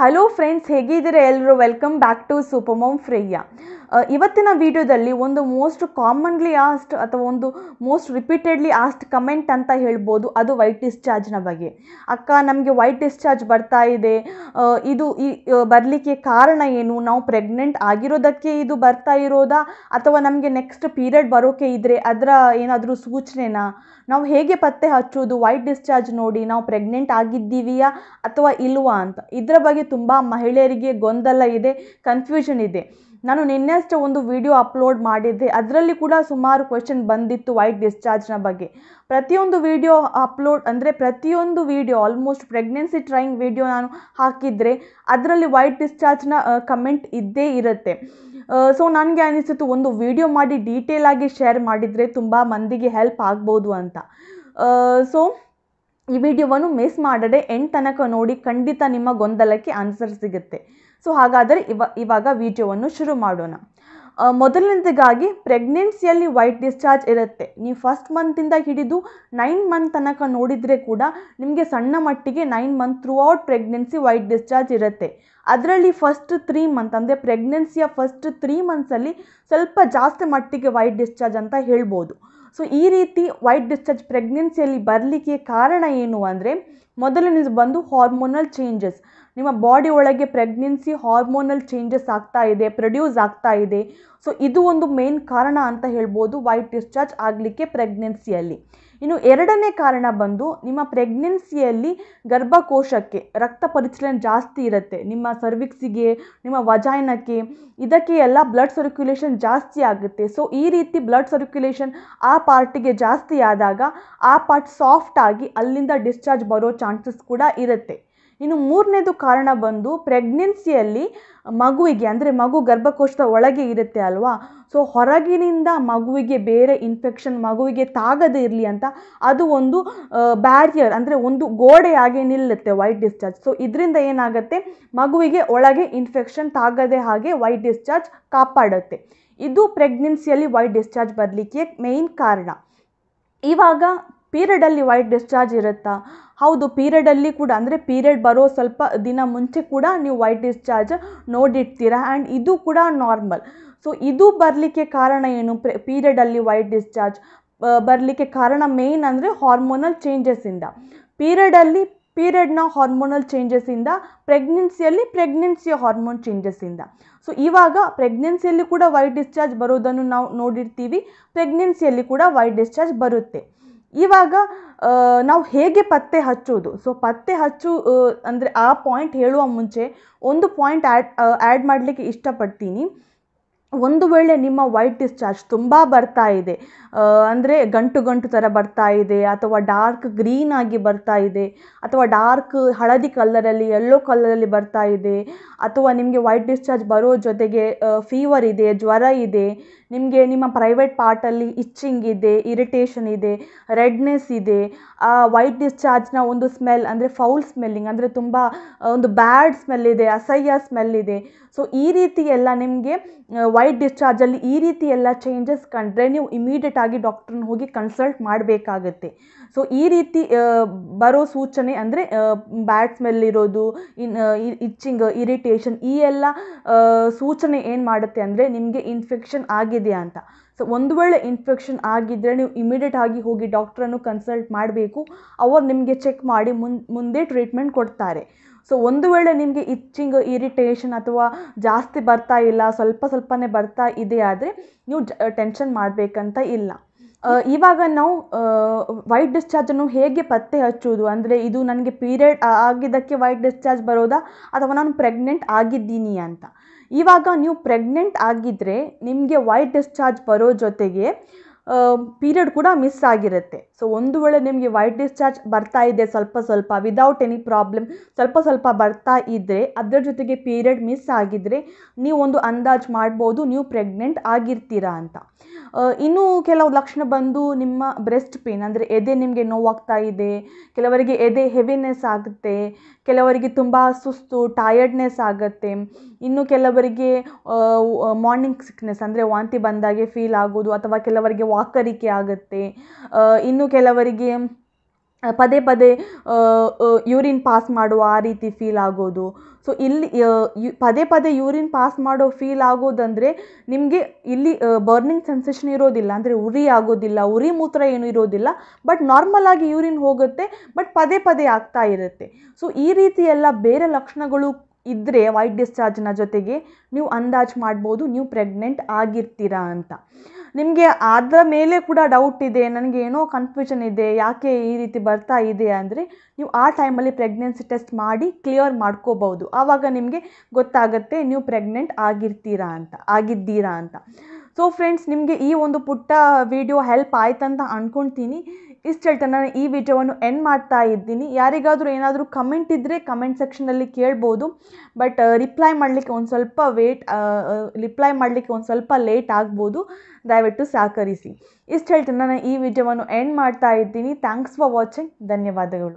hello friends ಹೇಗಿದ್ದೀರಾ ಎಲ್ಲರೂ welcome back to super mum ಫ್ರೇಯ್ಯ ಇವತ್ತಿನ ವಿಡಿಯೋದಲ್ಲಿ ಒಂದು ಮೋಸ್ಟ್ ಕಾಮನ್ಲಿ ಆಸ್ಟ್ ಅಥವಾ ಒಂದು ಮೋಸ್ಟ್ ರಿಪೀಟೆಡ್ಲಿ ಆಸ್ಟ್ ಕಮೆಂಟ್ ಅಂತ ಹೇಳ್ಬೋದು ಅದು ವೈಟ್ ಡಿಸ್ಚಾರ್ಜ್ನ ಬಗ್ಗೆ ಅಕ್ಕ ನಮಗೆ ವೈಟ್ ಡಿಸ್ಚಾರ್ಜ್ ಬರ್ತಾ ಇದೆ ಇದು ಈ ಬರಲಿಕ್ಕೆ ಕಾರಣ ಏನು ನಾವು ಪ್ರೆಗ್ನೆಂಟ್ ಆಗಿರೋದಕ್ಕೆ ಇದು ಬರ್ತಾ ಇರೋದಾ ಅಥವಾ ನಮಗೆ ನೆಕ್ಸ್ಟ್ ಪೀರಿಯಡ್ ಬರೋಕೆ ಇದ್ದರೆ ಅದರ ಏನಾದರೂ ಸೂಚನೆನಾ ನಾವು ಹೇಗೆ ಪತ್ತೆ ಹಚ್ಚೋದು ವೈಟ್ ಡಿಸ್ಚಾರ್ಜ್ ನೋಡಿ ನಾವು ಪ್ರೆಗ್ನೆಂಟ್ ಆಗಿದ್ದೀವಿಯಾ ಅಥವಾ ಇಲ್ವಾ ಅಂತ ಇದರ ಬಗ್ಗೆ ತುಂಬ ಮಹಿಳೆಯರಿಗೆ ಗೊಂದಲ ಇದೆ ಕನ್ಫ್ಯೂಷನ್ ಇದೆ ನಾನು ನಿನ್ನೆ ಅಷ್ಟೇ ಒಂದು ವೀಡಿಯೋ ಅಪ್ಲೋಡ್ ಮಾಡಿದ್ದೆ ಅದರಲ್ಲಿ ಕೂಡ ಸುಮಾರು ಕ್ವೆಶನ್ ಬಂದಿತ್ತು ವೈಟ್ ಡಿಸ್ಚಾರ್ಜ್ನ ಬಗ್ಗೆ ಪ್ರತಿಯೊಂದು ವೀಡಿಯೋ ಅಪ್ಲೋಡ್ ಅಂದರೆ ಪ್ರತಿಯೊಂದು video almost pregnancy trying video ನಾನು ಹಾಕಿದರೆ ಅದರಲ್ಲಿ ವೈಟ್ ಡಿಸ್ಚಾರ್ಜ್ನ ಕಮೆಂಟ್ ಇದ್ದೇ ಇರುತ್ತೆ ಸೊ ನನಗೆ ಅನಿಸಿತು ಒಂದು ವೀಡಿಯೋ ಮಾಡಿ ಡೀಟೇಲಾಗಿ ಶೇರ್ ಮಾಡಿದರೆ ತುಂಬ ಮಂದಿಗೆ ಹೆಲ್ಪ್ ಆಗ್ಬೋದು ಅಂತ ಸೊ ಈ ವಿಡಿಯೋವನ್ನು ಮಿಸ್ ಮಾಡದೆ ಎಂಡ್ ತನಕ ನೋಡಿ ಖಂಡಿತ ನಿಮ್ಮ ಗೊಂದಲಕ್ಕೆ ಆನ್ಸರ್ ಸಿಗುತ್ತೆ ಸೊ ಹಾಗಾದರೆ ಇವ ಇವಾಗ ವಿಡಿಯೋವನ್ನು ಶುರು ಮಾಡೋಣ ಮೊದಲನೇದಾಗಿ ಪ್ರೆಗ್ನೆನ್ಸಿಯಲ್ಲಿ ವೈಟ್ ಡಿಸ್ಚಾರ್ಜ್ ಇರುತ್ತೆ ನೀವು ಫಸ್ಟ್ ಮಂತಿಂದ ಹಿಡಿದು ನೈನ್ ಮಂತ್ ತನಕ ನೋಡಿದರೆ ಕೂಡ ನಿಮಗೆ ಸಣ್ಣ ಮಟ್ಟಿಗೆ nine month throughout pregnancy white discharge ಇರುತ್ತೆ ಅದರಲ್ಲಿ ಫಸ್ಟ್ ತ್ರೀ ಮಂತ್ ಅಂದರೆ ಪ್ರೆಗ್ನೆನ್ಸಿಯ ಫಸ್ಟ್ ತ್ರೀ ಮಂತ್ಸಲ್ಲಿ ಸ್ವಲ್ಪ ಜಾಸ್ತಿ ಮಟ್ಟಿಗೆ ವೈಟ್ ಡಿಸ್ಚಾರ್ಜ್ ಅಂತ ಹೇಳ್ಬೋದು ಸೊ ಈ ರೀತಿ ವೈಟ್ ಡಿಸ್ಚಾರ್ಜ್ ಪ್ರೆಗ್ನೆನ್ಸಿಯಲ್ಲಿ ಬರಲಿಕ್ಕೆ ಕಾರಣ ಏನು ಅಂದರೆ ಮೊದಲನೇದು ಬಂದು ಹಾರ್ಮೋನಲ್ ಚೇಂಜಸ್ ನಿಮ್ಮ ಬಾಡಿ ಒಳಗೆ ಪ್ರೆಗ್ನೆನ್ಸಿ ಹಾರ್ಮೋನಲ್ ಚೇಂಜಸ್ ಆಗ್ತಾ ಇದೆ ಪ್ರೊಡ್ಯೂಸ್ ಆಗ್ತಾ ಇದೆ ಸೊ ಇದು ಒಂದು ಮೇನ್ ಕಾರಣ ಅಂತ ಹೇಳ್ಬೋದು ವೈಟ್ ಡಿಸ್ಚಾರ್ಜ್ ಆಗಲಿಕ್ಕೆ ಪ್ರೆಗ್ನೆನ್ಸಿಯಲ್ಲಿ ಇನ್ನು ಎರಡನೇ ಕಾರಣ ಬಂದು ನಿಮ್ಮ ಪ್ರೆಗ್ನೆನ್ಸಿಯಲ್ಲಿ ಗರ್ಭಕೋಶಕ್ಕೆ ರಕ್ತ ಪರಿಚಲನೆ ಜಾಸ್ತಿ ಇರುತ್ತೆ ನಿಮ್ಮ ಸರ್ವಿಕ್ಸಿಗೆ ನಿಮ್ಮ ವಜಾಯನಕ್ಕೆ ಇದಕ್ಕೆ ಎಲ್ಲ ಬ್ಲಡ್ ಸರ್ಕ್ಯುಲೇಷನ್ ಜಾಸ್ತಿ ಆಗುತ್ತೆ ಸೊ ಈ ರೀತಿ ಬ್ಲಡ್ ಸರ್ಕ್ಯುಲೇಷನ್ ಆ ಪಾರ್ಟಿಗೆ ಜಾಸ್ತಿ ಆದಾಗ ಆ ಪಾರ್ಟ್ ಸಾಫ್ಟ್ ಆಗಿ ಅಲ್ಲಿಂದ ಡಿಸ್ಚಾರ್ಜ್ ಬರೋ ಚಾನ್ಸಸ್ ಕೂಡ ಇರುತ್ತೆ ಇನ್ನು ಮೂರನೇದು ಕಾರಣ ಬಂದು ಪ್ರೆಗ್ನೆನ್ಸಿಯಲ್ಲಿ ಮಗುವಿಗೆ ಅಂದರೆ ಮಗು ಗರ್ಭಕೋಶದ ಒಳಗೆ ಇರುತ್ತೆ ಅಲ್ವಾ ಸೊ ಹೊರಗಿನಿಂದ ಮಗುವಿಗೆ ಬೇರೆ ಇನ್ಫೆಕ್ಷನ್ ಮಗುವಿಗೆ ತಾಗದೇ ಇರಲಿ ಅಂತ ಅದು ಒಂದು ಬ್ಯಾರಿಯರ್ ಅಂದರೆ ಒಂದು ಗೋಡೆಯಾಗಿ ನಿಲ್ಲುತ್ತೆ ವೈಟ್ ಡಿಸ್ಚಾರ್ಜ್ ಸೊ ಇದರಿಂದ ಏನಾಗುತ್ತೆ ಮಗುವಿಗೆ ಒಳಗೆ ಇನ್ಫೆಕ್ಷನ್ ತಾಗದೆ ಹಾಗೆ ವೈಟ್ ಡಿಸ್ಚಾರ್ಜ್ ಕಾಪಾಡುತ್ತೆ ಇದು ಪ್ರೆಗ್ನೆನ್ಸಿಯಲ್ಲಿ ವೈಟ್ ಡಿಸ್ಚಾರ್ಜ್ ಬರಲಿಕ್ಕೆ ಮೇಯ್ನ್ ಕಾರಣ ಇವಾಗ ಪೀರಿಯಡಲ್ಲಿ ವೈಟ್ ಡಿಸ್ಚಾರ್ಜ್ ಇರುತ್ತಾ ಹೌದು ಪೀರಿಯಡಲ್ಲಿ ಕೂಡ ಅಂದರೆ ಪೀರಿಯಡ್ ಬರೋ ಸ್ವಲ್ಪ ದಿನ ಮುಂಚೆ ಕೂಡ ನೀವು ವೈಟ್ ಡಿಸ್ಚಾರ್ಜ್ ನೋಡಿರ್ತೀರಾ ಆ್ಯಂಡ್ ಇದು ಕೂಡ ನಾರ್ಮಲ್ ಸೊ ಇದು ಬರಲಿಕ್ಕೆ ಕಾರಣ ಏನು ಪ್ರೆ ಪೀರಿಯಡಲ್ಲಿ ವೈಟ್ ಡಿಸ್ಚಾರ್ಜ್ ಬರಲಿಕ್ಕೆ ಕಾರಣ ಮೇಯ್ನ್ ಅಂದರೆ ಹಾರ್ಮೋನಲ್ ಚೇಂಜಸ್ಸಿಂದ ಪೀರಿಯಡಲ್ಲಿ ಪೀರಿಯಡ್ನ ಹಾರ್ಮೋನಲ್ ಚೇಂಜಸ್ಸಿಂದ ಪ್ರೆಗ್ನೆನ್ಸಿಯಲ್ಲಿ ಪ್ರೆಗ್ನೆನ್ಸಿಯ ಹಾರ್ಮೋನ್ ಚೇಂಜಸ್ಸಿಂದ ಸೊ ಇವಾಗ ಪ್ರೆಗ್ನೆನ್ಸಿಯಲ್ಲಿ ಕೂಡ ವೈಟ್ ಡಿಸ್ಚಾರ್ಜ್ ಬರೋದನ್ನು ನಾವು ನೋಡಿರ್ತೀವಿ ಪ್ರೆಗ್ನೆನ್ಸಿಯಲ್ಲಿ ಕೂಡ ವೈಟ್ ಡಿಸ್ಚಾರ್ಜ್ ಬರುತ್ತೆ ಇವಾಗ ನಾವು ಹೇಗೆ ಪತ್ತೆ ಹಚ್ಚೋದು ಸೊ ಪತ್ತೆ ಹಚ್ಚು ಅಂದರೆ ಆ ಪಾಯಿಂಟ್ ಹೇಳುವ ಮುಂಚೆ ಒಂದು ಪಾಯಿಂಟ್ ಆ್ಯಡ್ ಆ್ಯಡ್ ಮಾಡಲಿಕ್ಕೆ ಇಷ್ಟಪಡ್ತೀನಿ ಒಂದು ವೇಳೆ ನಿಮ್ಮ ವೈಟ್ ಡಿಸ್ಚಾರ್ಜ್ ತುಂಬ ಬರ್ತಾ ಇದೆ ಅಂದರೆ ಗಂಟು ಗಂಟು ಥರ ಬರ್ತಾ ಇದೆ ಅಥವಾ ಡಾರ್ಕ್ ಗ್ರೀನ್ ಆಗಿ ಬರ್ತಾ ಇದೆ ಅಥವಾ ಡಾರ್ಕ್ ಹಳದಿ ಕಲ್ಲರಲ್ಲಿ ಯೆಲ್ಲೋ ಕಲ್ಲರಲ್ಲಿ ಬರ್ತಾ ಇದೆ ಅಥವಾ ನಿಮಗೆ ವೈಟ್ ಡಿಸ್ಚಾರ್ಜ್ ಬರೋ ಜೊತೆಗೆ ಫೀವರ್ ಇದೆ ಜ್ವರ ಇದೆ ನಿಮಗೆ ನಿಮ್ಮ ಪ್ರೈವೇಟ್ ಪಾರ್ಟಲ್ಲಿ ಇಚ್ಚಿಂಗ್ ಇದೆ ಇರಿಟೇಷನ್ ಇದೆ ರೆಡ್ನೆಸ್ ಇದೆ ಆ ವೈಟ್ ಡಿಸ್ಚಾರ್ಜ್ನ ಒಂದು ಸ್ಮೆಲ್ ಅಂದರೆ ಫೌಲ್ ಸ್ಮೆಲ್ಲಿಂಗ್ ಅಂದರೆ ತುಂಬ ಒಂದು ಬ್ಯಾಡ್ ಸ್ಮೆಲ್ ಇದೆ ಅಸಹ್ಯ ಸ್ಮೆಲ್ ಇದೆ ಸೊ ಈ ರೀತಿ ಎಲ್ಲ ನಿಮಗೆ ವೈಟ್ ಡಿಸ್ಚಾರ್ಜಲ್ಲಿ ಈ ರೀತಿ ಎಲ್ಲ ಚೇಂಜಸ್ ಕಂಡ್ರೆ ನೀವು ಇಮಿಡಿಯೇಟ್ ಆಗಿ ಡಾಕ್ಟ್ರನ್ನ ಹೋಗಿ ಕನ್ಸಲ್ಟ್ ಮಾಡಬೇಕಾಗತ್ತೆ ಸೊ ಈ ರೀತಿ ಬರೋ ಸೂಚನೆ ಅಂದರೆ ಬ್ಯಾಡ್ ಸ್ಮೆಲ್ ಇರೋದು ಇನ್ ಇಚ್ಚಿಂಗ್ ಇರಿಟೇಷನ್ ಈ ಎಲ್ಲ ಸೂಚನೆ ಏನು ಮಾಡುತ್ತೆ ಅಂದರೆ ನಿಮಗೆ ಇನ್ಫೆಕ್ಷನ್ ಆಗಿದೆ ಆಗಿದೆಯಾ ಅಂತ ಸೊ ಒಂದು ವೇಳೆ ಇನ್ಫೆಕ್ಷನ್ ಆಗಿದ್ದರೆ ನೀವು ಇಮಿಡಿಯೇಟ್ ಆಗಿ ಹೋಗಿ ಡಾಕ್ಟ್ರನ್ನು ಕನ್ಸಲ್ಟ್ ಮಾಡಬೇಕು ಅವರು ನಿಮಗೆ ಚೆಕ್ ಮಾಡಿ ಮುಂದೆ ಟ್ರೀಟ್ಮೆಂಟ್ ಕೊಡ್ತಾರೆ ಸೊ ಒಂದು ವೇಳೆ ನಿಮಗೆ ಇಚ್ಚಿಂಗ್ ಇರಿಟೇಷನ್ ಅಥವಾ ಜಾಸ್ತಿ ಬರ್ತಾ ಇಲ್ಲ ಸ್ವಲ್ಪ ಸ್ವಲ್ಪನೇ ಬರ್ತಾ ಇದೆ ಆದರೆ ನೀವು ಟೆನ್ಷನ್ ಮಾಡಬೇಕಂತ ಇಲ್ಲ ಇವಾಗ ನಾವು ವೈಟ್ ಡಿಸ್ಚಾರ್ಜನ್ನು ಹೇಗೆ ಪತ್ತೆ ಹಚ್ಚುವುದು ಅಂದರೆ ಇದು ನನಗೆ ಪೀರಿಯಡ್ ಆಗಿದ್ದಕ್ಕೆ ವೈಟ್ ಡಿಸ್ಚಾರ್ಜ್ ಬರೋದಾ ಅಥವಾ ನಾನು ಪ್ರೆಗ್ನೆಂಟ್ ಆಗಿದ್ದೀನಿ ಅಂತ ಇವಾಗ ನೀವು ಪ್ರೆಗ್ನೆಂಟ್ ಆಗಿದ್ದರೆ ನಿಮಗೆ ವೈಟ್ ಡಿಸ್ಚಾರ್ಜ್ ಬರೋ ಜೊತೆಗೆ ಪೀರಿಯಡ್ ಕೂಡ ಮಿಸ್ ಆಗಿರುತ್ತೆ ಸೊ ಒಂದು ವೇಳೆ ನಿಮಗೆ ವೈಟ್ ಡಿಸ್ಚಾರ್ಜ್ ಬರ್ತಾ ಇದೆ ಸ್ವಲ್ಪ ಸ್ವಲ್ಪ ವಿದೌಟ್ ಎನಿ ಪ್ರಾಬ್ಲಮ್ ಸ್ವಲ್ಪ ಸ್ವಲ್ಪ ಬರ್ತಾ ಇದ್ದರೆ ಅದರ ಜೊತೆಗೆ ಪೀರಿಯಡ್ ಮಿಸ್ ಆಗಿದ್ದರೆ ನೀವೊಂದು ಅಂದಾಜು ಮಾಡ್ಬೋದು ನೀವು ಪ್ರೆಗ್ನೆಂಟ್ ಆಗಿರ್ತೀರಾ ಅಂತ ಇನ್ನೂ ಕೆಲವು ಲಕ್ಷಣ ಬಂದು ನಿಮ್ಮ ಬ್ರೆಸ್ಟ್ ಪೇನ್ ಅಂದರೆ ಎದೆ ನಿಮಗೆ ನೋವಾಗ್ತಾ ಇದೆ ಕೆಲವರಿಗೆ ಎದೆ ಹೆವಿನೆಸ್ ಆಗುತ್ತೆ ಕೆಲವರಿಗೆ ತುಂಬ ಸುಸ್ತು ಟಯರ್ಡ್ನೆಸ್ ಆಗುತ್ತೆ ಇನ್ನು ಕೆಲವರಿಗೆ ಮಾರ್ನಿಂಗ್ ಸಿಕ್ನೆಸ್ ಅಂದರೆ ವಾಂತಿ ಬಂದಾಗೆ ಫೀಲ್ ಆಗೋದು ಅಥವಾ ಕೆಲವರಿಗೆ ವಾಕರಿಕೆ ಆಗುತ್ತೆ ಇನ್ನು ಕೆಲವರಿಗೆ ಪದೇ ಪದೇ ಯೂರಿನ್ ಪಾಸ್ ಮಾಡುವ ಆ ರೀತಿ ಫೀಲ್ ಆಗೋದು ಸೊ ಇಲ್ಲಿ ಪದೇ ಪದೇ ಯೂರಿನ್ ಪಾಸ್ ಮಾಡೋ ಫೀಲ್ ಆಗೋದಂದರೆ ನಿಮಗೆ ಇಲ್ಲಿ ಬರ್ನಿಂಗ್ ಸೆನ್ಸೇಷನ್ ಇರೋದಿಲ್ಲ ಅಂದರೆ ಉರಿ ಆಗೋದಿಲ್ಲ ಉರಿ ಮೂತ್ರ ಏನು ಇರೋದಿಲ್ಲ ಬಟ್ ನಾರ್ಮಲ್ ಆಗಿ ಯೂರಿನ್ ಹೋಗುತ್ತೆ ಬಟ್ ಪದೇ ಪದೇ ಆಗ್ತಾ ಇರುತ್ತೆ ಸೊ ಈ ರೀತಿ ಬೇರೆ ಲಕ್ಷಣಗಳು ಇದ್ದರೆ ವೈಟ್ ಡಿಸ್ಚಾರ್ಜ್ನ ಜೊತೆಗೆ ನೀವು ಅಂದಾಜು ಮಾಡ್ಬೋದು ನೀವು ಪ್ರೆಗ್ನೆಂಟ್ ಆಗಿರ್ತೀರಾ ಅಂತ ನಿಮಗೆ ಅದರ ಮೇಲೆ ಕೂಡ ಡೌಟ್ ಇದೆ ನನಗೆ ಏನೋ ಕನ್ಫ್ಯೂಷನ್ ಇದೆ ಯಾಕೆ ಈ ರೀತಿ ಬರ್ತಾ ಇದೆ ಅಂದರೆ ನೀವು ಆ ಟೈಮಲ್ಲಿ ಪ್ರೆಗ್ನೆನ್ಸಿ ಟೆಸ್ಟ್ ಮಾಡಿ ಕ್ಲಿಯರ್ ಮಾಡ್ಕೋಬಹುದು ಆವಾಗ ನಿಮಗೆ ಗೊತ್ತಾಗುತ್ತೆ ನೀವು ಪ್ರೆಗ್ನೆಂಟ್ ಆಗಿರ್ತೀರಾ ಅಂತ ಆಗಿದ್ದೀರಾ ಅಂತ ಸೊ ಫ್ರೆಂಡ್ಸ್ ನಿಮಗೆ ಈ ಒಂದು ಪುಟ್ಟ ವಿಡಿಯೋ ಹೆಲ್ಪ್ ಅಂತ ಅಂದ್ಕೊಳ್ತೀನಿ ಇಷ್ಟು ಹೇಳ್ತಾ ನಾನು ಈ ವಿಡಿಯೋವನ್ನು ಎಂಡ್ ಮಾಡ್ತಾ ಇದ್ದೀನಿ ಯಾರಿಗಾದರೂ ಏನಾದರೂ ಕಮೆಂಟ್ ಇದ್ದರೆ ಕಮೆಂಟ್ ಸೆಕ್ಷನಲ್ಲಿ ಕೇಳ್ಬೋದು ಬಟ್ ರಿಪ್ಲೈ uh, ಮಾಡಲಿಕ್ಕೆ ಒಂದು ಸ್ವಲ್ಪ ವೇಟ್ ರಿಪ್ಲೈ uh, uh, ಮಾಡಲಿಕ್ಕೆ ಒಂದು ಸ್ವಲ್ಪ ಲೇಟ್ ಆಗ್ಬೋದು ದಯವಿಟ್ಟು ಸಹಕರಿಸಿ ಇಷ್ಟು ಹೇಳ್ತೀನಿ ನಾನು ಈ ವಿಡಿಯೋವನ್ನು ಎಂಡ್ ಮಾಡ್ತಾ ಇದ್ದೀನಿ ಥ್ಯಾಂಕ್ಸ್ ಫಾರ್ ವಾಚಿಂಗ್ ಧನ್ಯವಾದಗಳು